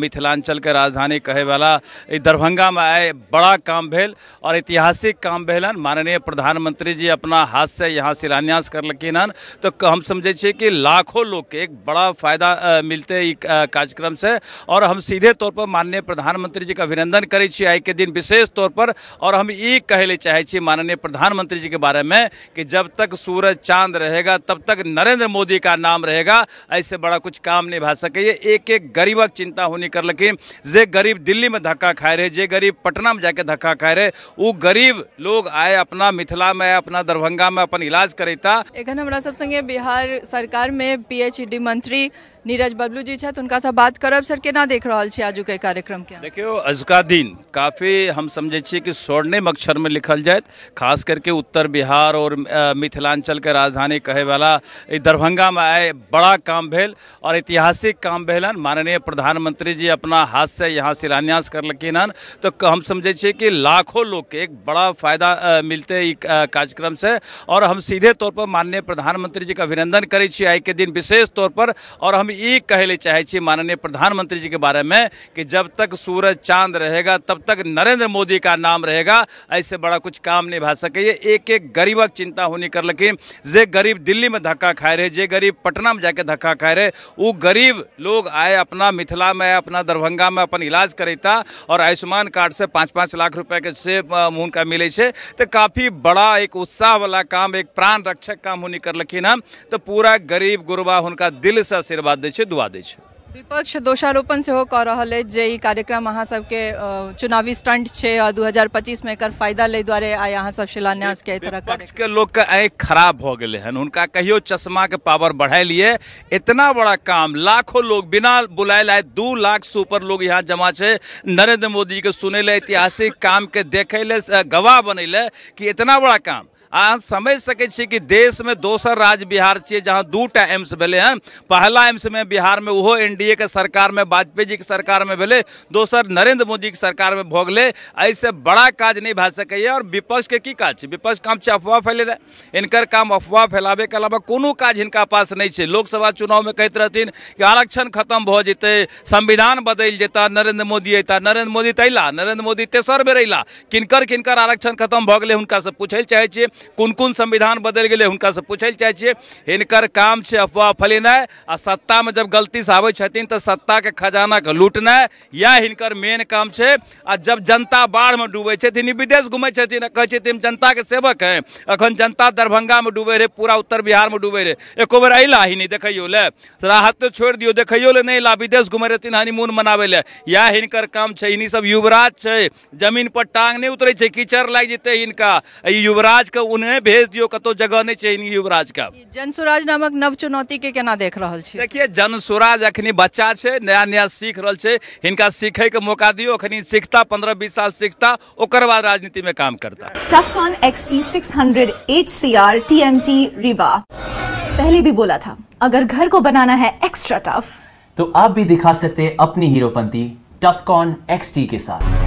मिथिलांचल के राजधानी कहे वाला दरभंगा में आए बड़ा काम भेल और ऐतिहासिक काम भेलन माननीय प्रधानमंत्री जी अपना हाथ से यहाँ शिलान्यास करलखिन हन तो हम समझे छे कि लाखों लोग के एक बड़ा फायदा मिलते कार्यक्रम से और हम सीधे तौर पर माननीय प्रधानमंत्री जी का अभिनंदन करे छे आई के दिन विशेष तौर पर और हम ये कहे ले चाहे छे माननीय प्रधानमंत्री जी के बारे में कि जब तक सूरज चांद रहेगा तब तक नरेंद्र मोदी का नाम रहेगा ऐसे बड़ा कुछ काम नहीं भा सके एक एक गरीबक चिंता होने कर कि जे गरीब दिल्ली में धक्का खाए रहे जे गरीब पटना में जाके धक्का खाए रहे वो गरीब लोग आए अपना मिथिला में अपना दरभंगा में अपन इलाज करेता एखन हमारा सब संगे बिहार सरकार में पीएचडी मंत्री नीरज बबलू जी छथि हुनका बात करब सर केना देख रहा छी आजुके कार्यक्रम के देखियो अजुका दिन काफी हम समझे कि स्वर्णिम अक्षर में लिखल जाए खास करके उत्तर बिहार और मिथिलांचल के राजधानी कहे वाला दरभंगा में आए बड़ा काम भेल और ऐतिहासिक काम भेल हन माननीय प्रधानमंत्री जी अपना हाथ से यहाँ शिलान्यास करलखिन हन तो हम समझे कि लाखों लोग के एक बड़ा फायदा मिलते कार्यक्रम से और हम सीधे तौर पर माननीय प्रधानमंत्री जी के अभिनंदन करे छी के दिन विशेष तौर पर और हम हम ये चाहे ले माननीय प्रधानमंत्री जी के बारे में कि जब तक सूरज चांद रहेगा तब तक नरेंद्र मोदी का नाम रहेगा ऐसे बड़ा कुछ काम नहीं भा सकैए एक एक गरीबक चिंता होनी लेकिन जे गरीब दिल्ली में धक्का खाए रहे जे गरीब पटना में जाके धक्का खाए रहे वो गरीब लोग आए अपना मिथिला में अपना दरभंगा में अपन इलाज करेता और आयुष्मान कार्ड से पाँच पाँच लाख रुपये के से हुनका मिले छै तो काफ़ी बड़ा एक उत्साह वाला काम एक प्राण रक्षक काम होनी लेकिन हम तो पूरा गरीब गुरबा हुनका दिल से आशीर्वाद साथ दै दुआ दै विपक्ष दोषारोपण से कह रहा है जे कार्यक्रम अहाँ सबके चुनावी स्टंट छै आ 2025 में एक फायदा लै दुआरे आई अहाँ सब शिलान्यास के तरह विपक्ष के लोग का आँख खराब भऽ गए हैं उनका कहियो चश्मा के पावर बढ़ा लिए इतना बड़ा काम लाखों लोग बिना बुलाए लाए दू लाख से ऊपर लोग यहाँ जमा छै नरेंद्र मोदी के सुने ऐतिहासिक काम के देखे गवाह बने लए कि इतना बड़ा काम अहाँ समझ सके छियै कि में दोसर राज्य बिहार छे जहाँ दू टा एम्स में हँ पहिला डी ए के सरकार में वाजपेयी जी सरकार में भेलै दोसर नरेंद्र मोदी सरकार में भोग ले ऐसे बड़ा काज नहि भए और विपक्ष के की काज छै विपक्ष काम छै अफवाह रहे इनकर काम अफवाह के अलावा कोनो काज इनका पास नहीं है लोकसभा चुनाव में कहते रहथिन कि आरक्षण खत्म भ जेतै संविधान बदल जेता नरेंद्र मोदी अता नरेंद्र मोदी तैला नरेंद्र मोदी तेसर बेर अयला किनकर किनकर आरक्षण खत्म भऽ गेलै हुनकासँ पूछै चाहे चाहै कौन कौन संविधान बदल गए हुनकासँ से लए चाहै छियै हिनकर काम छै अफवाह फैलेनाइ आ सत्ता में जब गलतीसँ आबै छथिन तऽ खजाना खजानाके लूटनाइ इएह हिनकर मेन काम छै आ जब जनता बाढ़ में डूबे विदेश घुमै छथिन कहै छथिन जनताके सेवक हैं अखन जनता दरभंगा में डूबे रहै पूरा उत्तर बिहारमे डूबै रहै एको बेर अयला ही नहि देखैयो लए राहत तो छोड़ि दियौ देखैयो लए नहि अयला विदेश घुमै रहथिन हनीमून मनाबै लए इएह हिनकर काम छै इन्हीं सब युवराज छै जमीन पर टांग नहीं उतरै छै कीचड़ लागि जेतै हिनका ई युवराजके उन्हें भेज दियो कतो जगह नहीं चाहिए युवराज का जन स्वराज नामक नव चुनौती के केना देख रहा है देखिए जन स्वराज अखनी बच्चा है नया नया सीख रहा है इनका सीखे के मौका दियो अखनी सीखता पंद्रह बीस साल सीखता और बाद राजनीति में काम करता टफन एक्सटी six hundred H C R T M T रिबा पहले भी बोला था अगर घर को बनाना है एक्स्ट्रा टफ तो आप भी दिखा सकते अपनी हीरोपंती टफकॉन एक्सटी के साथ